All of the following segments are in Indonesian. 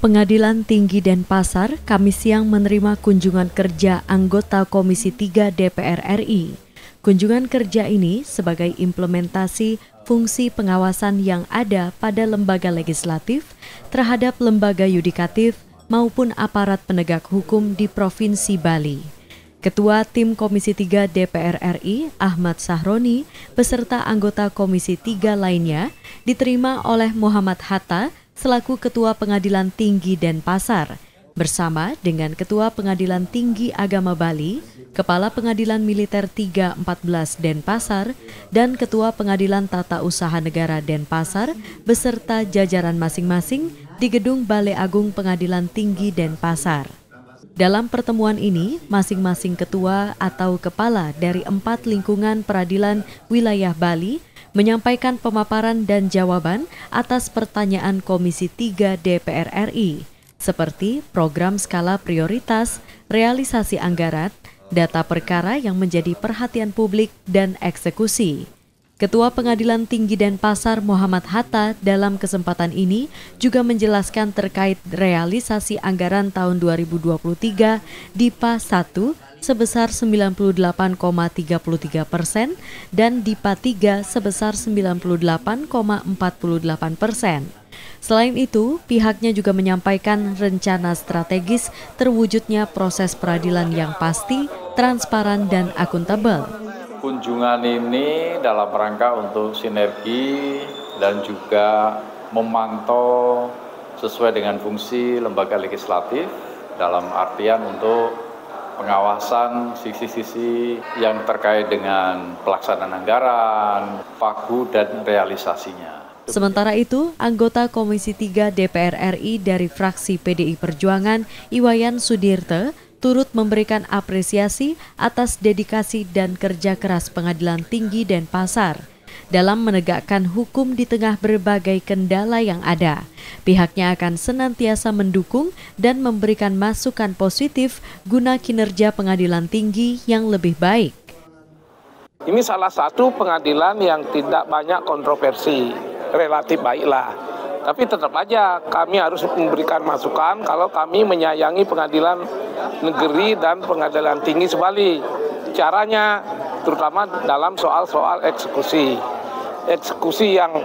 Pengadilan Tinggi Denpasar Kamis siang menerima kunjungan kerja anggota Komisi 3 DPR RI. Kunjungan kerja ini sebagai implementasi fungsi pengawasan yang ada pada lembaga legislatif terhadap lembaga yudikatif maupun aparat penegak hukum di Provinsi Bali. Ketua Tim Komisi 3 DPR RI, Ahmad Sahroni, beserta anggota Komisi 3 lainnya, diterima oleh Muhammad Hatta, selaku Ketua Pengadilan Tinggi Denpasar bersama dengan Ketua Pengadilan Tinggi Agama Bali, Kepala Pengadilan Militer 314 Denpasar, dan Ketua Pengadilan Tata Usaha Negara Denpasar beserta jajaran masing-masing di Gedung Balai Agung Pengadilan Tinggi Denpasar. Dalam pertemuan ini, masing-masing ketua atau kepala dari empat lingkungan peradilan wilayah Bali menyampaikan pemaparan dan jawaban atas pertanyaan Komisi 3 DPR RI, seperti program skala prioritas, realisasi anggaran, data perkara yang menjadi perhatian publik, dan eksekusi. Ketua Pengadilan Tinggi dan Pasar Muhammad Hatta dalam kesempatan ini juga menjelaskan terkait realisasi anggaran tahun 2023 DIPA 1 sebesar 98,33 persen dan DIPA 3 sebesar 98,48 persen. Selain itu, pihaknya juga menyampaikan rencana strategis terwujudnya proses peradilan yang pasti, transparan, dan akuntabel. Kunjungan ini dalam rangka untuk sinergi dan juga memantau sesuai dengan fungsi lembaga legislatif dalam artian untuk pengawasan, sisi-sisi yang terkait dengan pelaksanaan anggaran, pagu, dan realisasinya. Sementara itu, anggota Komisi 3 DPR RI dari fraksi PDI Perjuangan, Iwayan Sudirte, turut memberikan apresiasi atas dedikasi dan kerja keras Pengadilan Tinggi dan pasar dalam menegakkan hukum di tengah berbagai kendala yang ada. Pihaknya akan senantiasa mendukung dan memberikan masukan positif guna kinerja pengadilan tinggi yang lebih baik. Ini salah satu pengadilan yang tidak banyak kontroversi, relatif baiklah. Tapi tetap aja kami harus memberikan masukan kalau kami menyayangi pengadilan negeri dan pengadilan tinggi sebalik. Caranya terutama dalam soal-soal eksekusi. Eksekusi yang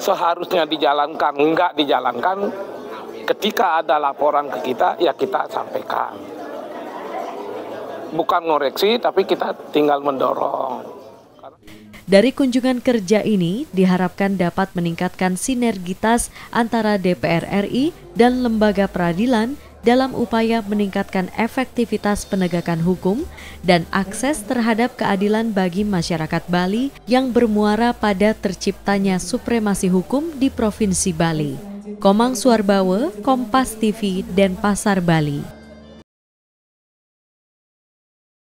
seharusnya dijalankan, enggak dijalankan, ketika ada laporan ke kita, ya kita sampaikan. Bukan ngoreksi, tapi kita tinggal mendorong. Dari kunjungan kerja ini diharapkan dapat meningkatkan sinergitas antara DPR RI dan lembaga peradilan dalam upaya meningkatkan efektivitas penegakan hukum dan akses terhadap keadilan bagi masyarakat Bali yang bermuara pada terciptanya supremasi hukum di Provinsi Bali. Komang Suarbawe, Kompas TV, dan Pasar Bali.